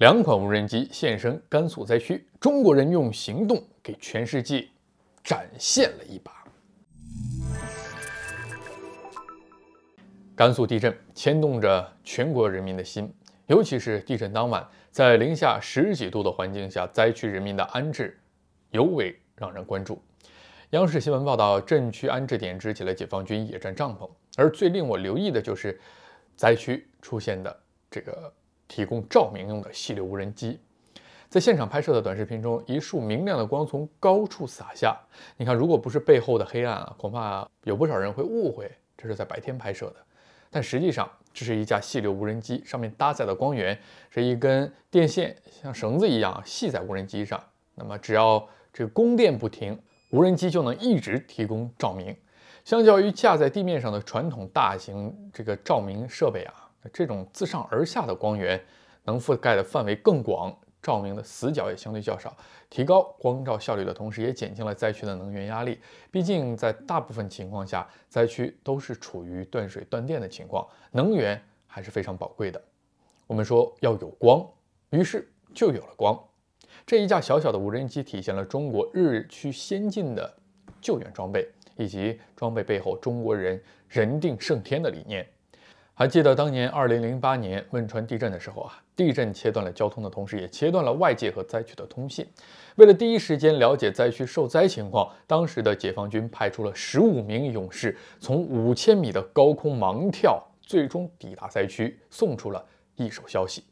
两款无人机现身甘肃灾区，中国人用行动给全世界展现了一把。甘肃地震牵动着全国人民的心，尤其是地震当晚，在零下十几度的环境下，灾区人民的安置尤为让人关注。央视新闻报道，震区安置点支起了解放军野战帐篷，而最令我留意的就是灾区出现的这个。提供照明用的细流无人机，在现场拍摄的短视频中，一束明亮的光从高处洒下。你看，如果不是背后的黑暗啊，恐怕有不少人会误会这是在白天拍摄的。但实际上，这是一架细流无人机，上面搭载的光源是一根电线，像绳子一样系在无人机上。那么，只要这个供电不停，无人机就能一直提供照明。相较于架在地面上的传统大型这个照明设备啊。这种自上而下的光源能覆盖的范围更广，照明的死角也相对较少，提高光照效率的同时，也减轻了灾区的能源压力。毕竟，在大部分情况下，灾区都是处于断水断电的情况，能源还是非常宝贵的。我们说要有光，于是就有了光。这一架小小的无人机，体现了中国日趋先进的救援装备，以及装备背后中国人人定胜天的理念。还记得当年二零零八年汶川地震的时候啊，地震切断了交通的同时，也切断了外界和灾区的通信。为了第一时间了解灾区受灾情况，当时的解放军派出了十五名勇士从五千米的高空盲跳，最终抵达灾区，送出了一手消息。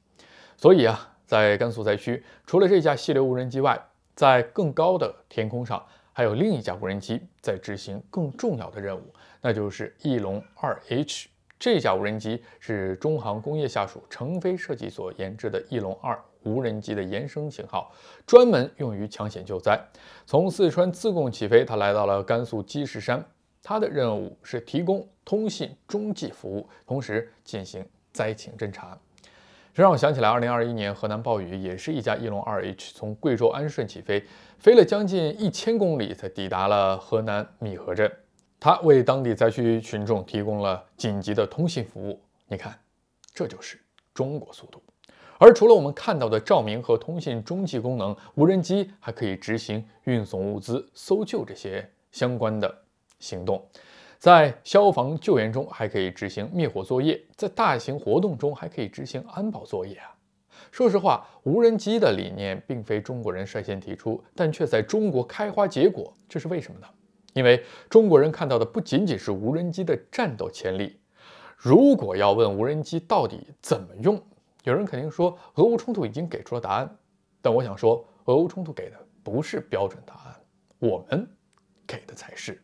所以啊，在甘肃灾区，除了这架溪流无人机外，在更高的天空上，还有另一架无人机在执行更重要的任务，那就是翼龙二 H。这架无人机是中航工业下属成飞设计所研制的翼龙二无人机的延伸型号，专门用于抢险救灾。从四川自贡起飞，它来到了甘肃积石山。它的任务是提供通信中继服务，同时进行灾情侦查。这让我想起来，2021年河南暴雨也是一架翼龙二 H 从贵州安顺起飞，飞了将近一千公里才抵达了河南密河镇。它为当地灾区群众提供了紧急的通信服务。你看，这就是中国速度。而除了我们看到的照明和通信中继功能，无人机还可以执行运送物资、搜救这些相关的行动。在消防救援中，还可以执行灭火作业；在大型活动中，还可以执行安保作业啊。说实话，无人机的理念并非中国人率先提出，但却在中国开花结果，这是为什么呢？因为中国人看到的不仅仅是无人机的战斗潜力。如果要问无人机到底怎么用，有人肯定说，俄乌冲突已经给出了答案。但我想说，俄乌冲突给的不是标准答案，我们给的才是。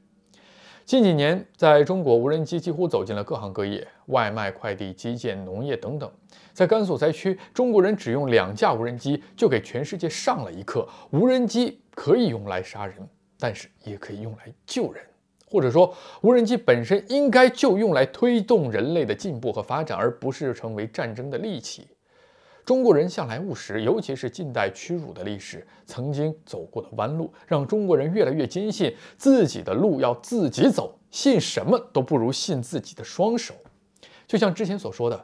近几年，在中国，无人机几乎走进了各行各业，外卖、快递、基建、农业等等。在甘肃灾区，中国人只用两架无人机，就给全世界上了一课：无人机可以用来杀人。但是也可以用来救人，或者说无人机本身应该就用来推动人类的进步和发展，而不是成为战争的利器。中国人向来务实，尤其是近代屈辱的历史，曾经走过的弯路，让中国人越来越坚信自己的路要自己走，信什么都不如信自己的双手。就像之前所说的，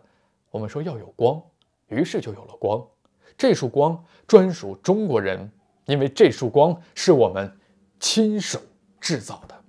我们说要有光，于是就有了光。这束光专属中国人，因为这束光是我们。亲手制造的。